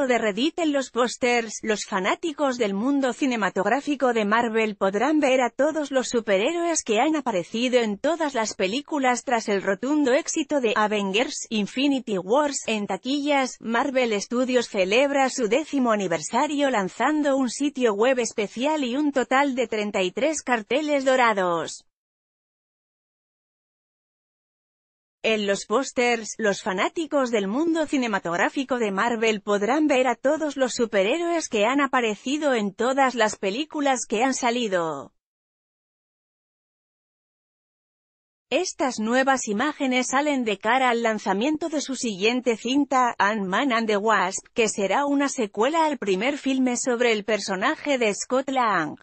de Reddit en los pósters, los fanáticos del mundo cinematográfico de Marvel podrán ver a todos los superhéroes que han aparecido en todas las películas tras el rotundo éxito de Avengers Infinity Wars en taquillas. Marvel Studios celebra su décimo aniversario lanzando un sitio web especial y un total de 33 carteles dorados. En los pósters, los fanáticos del mundo cinematográfico de Marvel podrán ver a todos los superhéroes que han aparecido en todas las películas que han salido. Estas nuevas imágenes salen de cara al lanzamiento de su siguiente cinta, Ant-Man and the Wasp, que será una secuela al primer filme sobre el personaje de Scott Lang.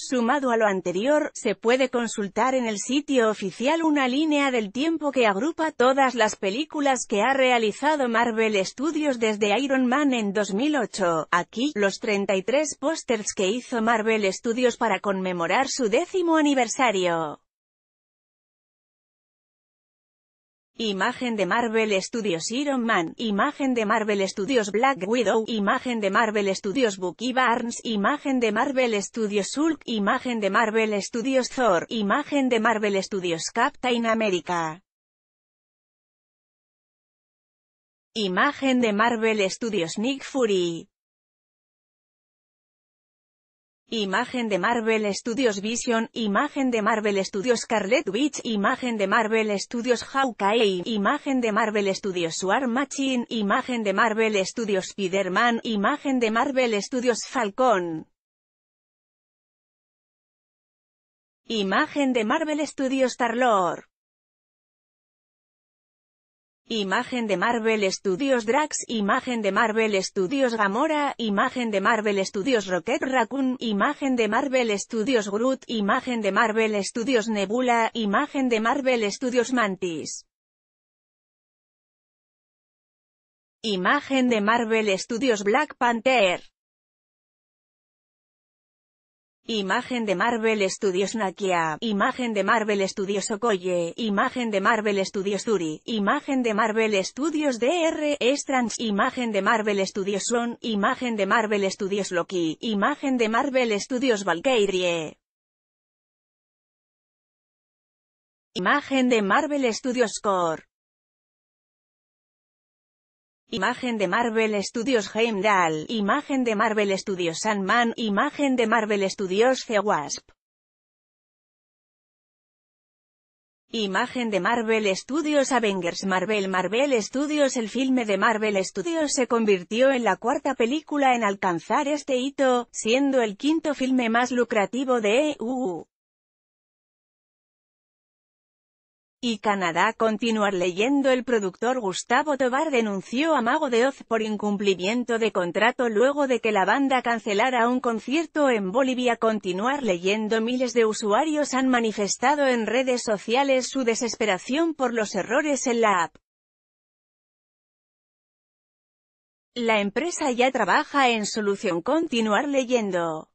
Sumado a lo anterior, se puede consultar en el sitio oficial una línea del tiempo que agrupa todas las películas que ha realizado Marvel Studios desde Iron Man en 2008. Aquí, los 33 pósters que hizo Marvel Studios para conmemorar su décimo aniversario. Imagen de Marvel Studios Iron Man, imagen de Marvel Studios Black Widow, imagen de Marvel Studios Bucky Barnes, imagen de Marvel Studios Hulk, imagen de Marvel Studios Thor, imagen de Marvel Studios Captain America. Imagen de Marvel Studios Nick Fury Imagen de Marvel Studios Vision, imagen de Marvel Studios Scarlet Witch, imagen de Marvel Studios Hawkeye, imagen de Marvel Studios War Machine, imagen de Marvel Studios Spider-Man, imagen de Marvel Studios Falcon. Imagen de Marvel Studios Star-Lord. Imagen de Marvel Studios Drax, imagen de Marvel Studios Gamora, imagen de Marvel Studios Rocket Raccoon, imagen de Marvel Studios Groot, imagen de Marvel Studios Nebula, imagen de Marvel Studios Mantis. Imagen de Marvel Studios Black Panther Imagen de Marvel Studios Nakia, imagen de Marvel Studios Okoye, imagen de Marvel Studios Uri, imagen de Marvel Studios DR, Trans imagen de Marvel Studios Son, imagen de Marvel Studios Loki, imagen de Marvel Studios Valkyrie. Imagen de Marvel Studios Core. Imagen de Marvel Studios Heimdall, imagen de Marvel Studios Sandman, imagen de Marvel Studios The Wasp. Imagen de Marvel Studios Avengers Marvel Marvel Studios El filme de Marvel Studios se convirtió en la cuarta película en alcanzar este hito, siendo el quinto filme más lucrativo de EU. y Canadá. Continuar leyendo El productor Gustavo Tovar denunció a Mago de Oz por incumplimiento de contrato luego de que la banda cancelara un concierto en Bolivia. Continuar leyendo Miles de usuarios han manifestado en redes sociales su desesperación por los errores en la app. La empresa ya trabaja en solución. Continuar leyendo.